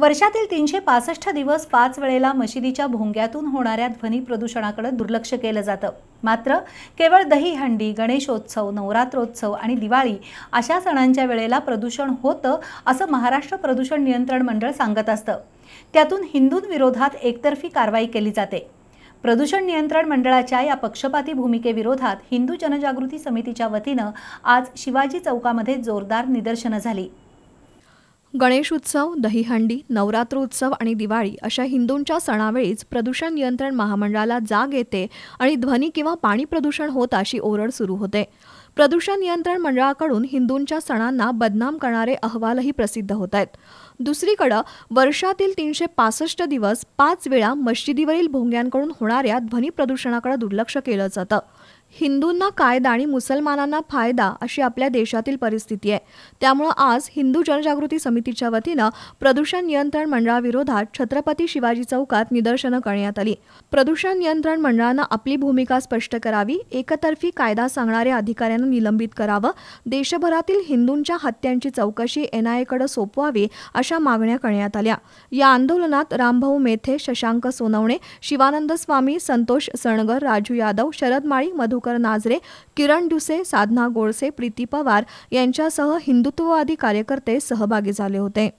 वर्षातील तीनशे पासष्ट दिवस पाच वेळेला मशिदीच्या भोंग्यातून होणाऱ्या ध्वनी प्रदूषणाकडे दुर्लक्ष केलं जातं मात्र केवळ दहीहंडी गणेशोत्सव नवरात्रोत्सव आणि दिवाळी अशा सणांच्या वेळेला प्रदूषण होतं असं महाराष्ट्र प्रदूषण नियंत्रण मंडळ सांगत असतं त्यातून हिंदूंविरोधात एकतर्फी कारवाई केली जाते प्रदूषण नियंत्रण मंडळाच्या या पक्षपाती भूमिकेविरोधात हिंदू जनजागृती समितीच्या वतीनं आज शिवाजी चौकामध्ये जोरदार निदर्शनं झाली गणेश उत्सव दहीहंडी नवरात्र उत्सव आणि दिवाळी अशा हिंदूंच्या सणावेळीच प्रदूषण नियंत्रण महामंडळाला जाग येते आणि ध्वनी किंवा पाणी प्रदूषण होत अशी ओरड सुरू होते प्रदूषण नियंत्रण मंडळाकडून हिंदूंच्या सणांना बदनाम करणारे अहवालही प्रसिद्ध होत आहेत दुसरीकडं वर्षातील तीनशे पासष्ट दिवस पाच वेळा मशिदीवरील भोंग्यांकडून होणाऱ्या ध्वनी प्रदूषणाकडे दुर्लक्ष केलं जातं हिंदूंना कायदा आणि मुसलमानांना फायदा अशी आपल्या देशातील परिस्थिती आहे त्यामुळं आज हिंदू जनजागृती समितीच्या वतीनं प्रदूषण नियंत्रण मंडळाविरोधात छत्रपती शिवाजी चौकात निदर्शनं करण्यात आली प्रदूषण नियंत्रण मंडळानं आपली भूमिका स्पष्ट करावी एकतर्फी कायदा सांगणाऱ्या अधिकाऱ्यांना निलंबित करावं देशभरातील हिंदूंच्या हत्यांची चौकशी एनआयएकडे सोपवावी अशा मागण्या करण्यात आल्या या आंदोलनात रामभाऊ मेथे शशांक सोनवणे शिवानंद स्वामी संतोष सणगर राजू यादव शरद माळी मधु मधुकर नाजरे किरण डुसे साधना गोळसे प्रीती पवार यांच्यासह हिंदुत्ववादी कार्यकर्ते सहभागी झाले होते